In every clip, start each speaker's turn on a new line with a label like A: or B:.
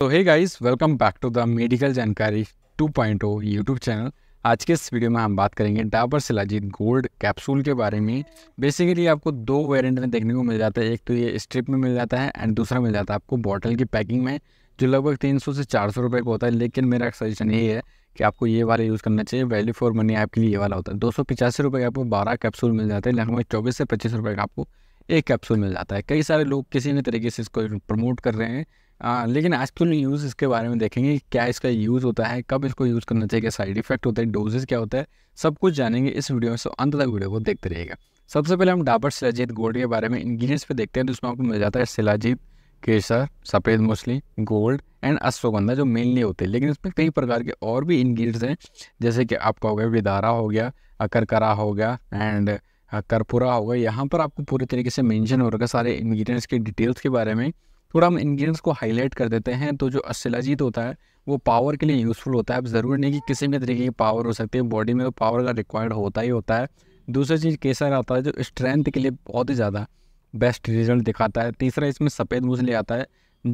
A: तो hey guys welcome back to the medical जानकारी 2.0 YouTube channel आज के इस वीडियो में हम बात करेंगे डाबर सिलाजीत गोल्ड कैप्सूल के बारे में बेसिकली आपको दो वेरिएंट में देखने को मिल जाता है एक तो ये स्ट्रिप में मिल जाता है एंड दूसरा मिल जाता है आपको बॉटल की पैकिंग में जो लगभग तीन से चार सौ का होता है लेकिन मेरा सजेशन ये है कि आपको ये वाला यूज़ करना चाहिए वैल्यू फॉर मनी आपके लिए ये वाला होता है दो सौ रुपये का आपको बारह कैप्सूल मिल जाता है लगभग चौबीस से पच्चीस रुपये का आपको एक कैप्सूल मिल जाता है कई सारे लोग किसी भी तरीके से इसको प्रमोट कर रहे हैं आ, हाँ, लेकिन एक्चुअल यूज़ इसके बारे में देखेंगे क्या इसका यूज़ होता है कब इसको यूज़ करना चाहिए क्या साइड इफेक्ट होते हैं डोजेस क्या होता है सब कुछ जानेंगे इस वीडियो में सो अंत तक वीडियो को देखते रहिएगा सबसे पहले हम डाबर सिलाजीत गोल्ड के बारे में इंग्रीडियंट्स पे देखते हैं तो उसमें आपको मिल जाता है सिलाजीत केसर सफ़ेद मछली गोल्ड एंड अश्वगंधा जो मेनली होते हैं लेकिन इसमें कई प्रकार के और भी इंग्रीडियंट्स हैं जैसे कि आपका हो गया विदारा हो गया अकरकरा हो गया एंड करपुरा हो गया यहाँ पर आपको पूरी तरीके से मेंशन हो रखा सारे इंग्रीडियंट्स के डिटेल्स के बारे में थोड़ा हम इंग्रेडिएंट्स को हाईलाइट कर देते हैं तो जो अस्लजीत होता है वो पावर के लिए यूज़फुल होता है अब ज़रूरी नहीं कि किसी भी तरीके की पावर हो सकती है बॉडी में तो पावर का रिक्वायर्ड होता ही होता है दूसरी चीज़ केसर आता है जो स्ट्रेंथ के लिए बहुत ही ज़्यादा बेस्ट रिजल्ट दिखाता है तीसरा इसमें सफ़ेद मूसली आता है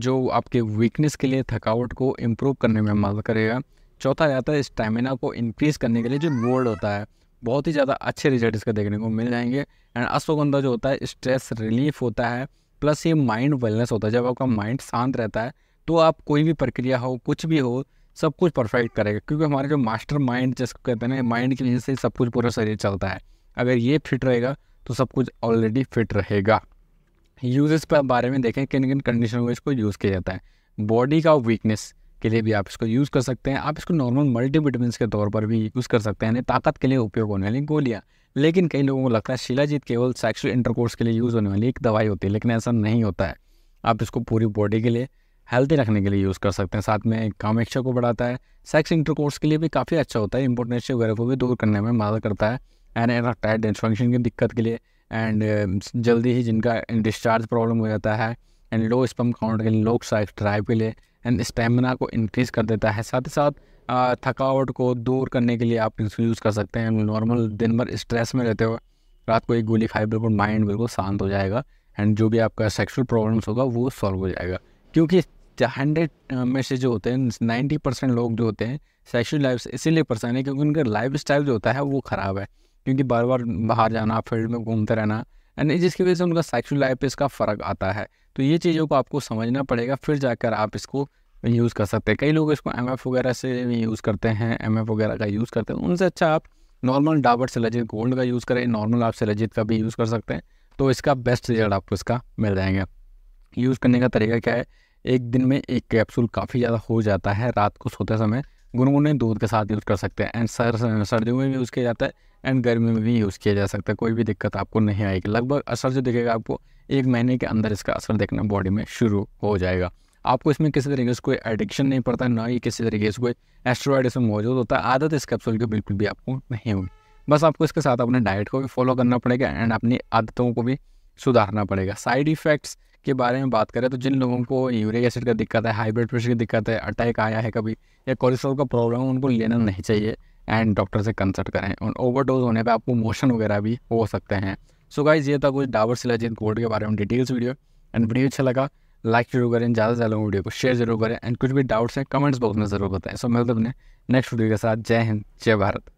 A: जो आपके वीकनेस के लिए थकावट को इम्प्रूव करने में मदद करेगा चौथा आता है स्टेमिना को इंक्रीज़ करने के लिए जो गोल्ड होता है बहुत ही ज़्यादा अच्छे रिजल्ट इसका देखने को मिल जाएंगे एंड अश्वगंधा जो होता है स्ट्रेस रिलीफ होता है प्लस ये माइंड वेलनेस होता है जब आपका माइंड हम्म। शांत रहता है तो आप कोई भी प्रक्रिया हो कुछ भी हो सब कुछ परफेक्ट करेगा क्योंकि हमारे जो मास्टर माइंड जिसको कहते हैं ना माइंड की वजह से सब कुछ पूरा शरीर चलता है अगर ये फिट रहेगा तो सब कुछ ऑलरेडी फिट रहेगा यूजेस पर बारे में देखें किन किन कंडीशन में इसको यूज़ किया जाता है बॉडी का वीकनेस के लिए भी आप इसको यूज़ कर सकते हैं आप इसको नॉर्मल मल्टीविटामिन के तौर पर भी यूज़ कर सकते हैं यानी ताकत के लिए उपयोग होने वाली गोलियाँ लेकिन कई लोगों को लगता है शिलाजीत केवल सेक्सुअल इंटरकोर्स के लिए यूज़ होने वाली एक दवाई होती है लेकिन ऐसा नहीं होता है आप इसको पूरी बॉडी के लिए हेल्थी रखने के लिए यूज़ कर सकते हैं साथ में कामेक्षा को बढ़ाता है सेक्स इंटरकोर्स के लिए भी काफ़ी अच्छा होता है इम्पोर्टेंसी वगैरह को भी दूर करने में मदद करता है एंड टाइट डिस्फंक्शन की दिक्कत के लिए एंड uh, जल्दी ही जिनका डिस्चार्ज प्रॉब्लम हो जाता है एंड लो स्पम काउंट के लिए लो साइज ड्राइव के लिए एंड स्टेमिना को इंक्रीज़ कर देता है साथ ही साथ थकावट को दूर करने के लिए आप इसको यूज़ कर सकते हैं नॉर्मल दिन भर स्ट्रेस में रहते हुए रात को एक गोली खाए बिल्कुल माइंड बिल्कुल शांत हो जाएगा एंड जो भी आपका सेक्सुअल प्रॉब्लम्स होगा वो सॉल्व हो जाएगा क्योंकि हंड्रेड में से जो होते हैं नाइन्टी परसेंट लोग जो होते हैं सेक्शुअल लाइफ इसीलिए परेशान है क्योंकि उनका लाइफ स्टाइल जो होता है वो ख़राब है क्योंकि बार बार बाहर जाना फील्ड में घूमते रहना एंड जिसकी वजह से उनका सेक्शुअल लाइफ पर इसका फ़र्क आता है तो ये चीज़ों को आपको समझना पड़ेगा फिर जाकर आप इसको यूज़ कर सकते हैं कई लोग इसको एम वगैरह से यूज़ करते हैं एम वगैरह का यूज़ करते हैं उनसे अच्छा आप नॉर्मल डाबर सेलेजित गोल्ड का यूज़ करें नॉर्मल आप सेलेजित का भी यूज़ कर सकते हैं तो इसका बेस्ट रिजल्ट आपको इसका मिल जाएगा यूज़ करने का तरीका क्या है एक दिन में एक कैप्सूल काफ़ी ज़्यादा हो जाता है रात को सोते समय गुनगुने दूध के साथ यूज़ कर सकते हैं एंड सर सर्दियों में भी यूज़ किया जाता है एंड गर्मी में भी यूज़ किया जा सकता है कोई भी दिक्कत आपको नहीं आएगी लगभग असर जो दिखेगा आपको एक महीने के अंदर इसका असर देखना बॉडी में शुरू हो जाएगा आपको इसमें किसी तरीके से कोई एडिक्शन नहीं पड़ता ना ही किसी तरीके से कोई एस्ट्रॉइड इसमें मौजूद होता है आदत इस कैप्सूल की बिल्कुल भी आपको नहीं होगी बस आपको इसके साथ अपने डाइट को भी फॉलो करना पड़ेगा एंड अपनी आदतों को भी सुधारना पड़ेगा साइड इफ़ेक्ट्स के बारे में बात करें तो जिन लोगों को यूरिक एसिड का दिक्कत है हाई ब्लड प्रेशर की दिक्कत है अटैक आया है कभी या कोलेस्ट्रॉल का प्रॉब्लम है उनको लेना नहीं चाहिए एंड डॉक्टर से कंसल्ट करें और ओवरडोज होने पे आपको मोशन वगैरह भी हो सकते हैं सो so गाइज ये था कुछ डाबर सिलाजिन कोड के बारे में डिटेल्स वीडियो एंड वीडियो अच्छा लगा लाइक जरूर करें ज़्यादा से ज़्यादा वीडियो को शेयर जरूर करें एंड कुछ भी डाउट्स हैं कमेंट्स बॉक्स में जरूर बताएं सो मिलते अपने नेक्स्ट वीडियो के साथ जय हिंद जय भारत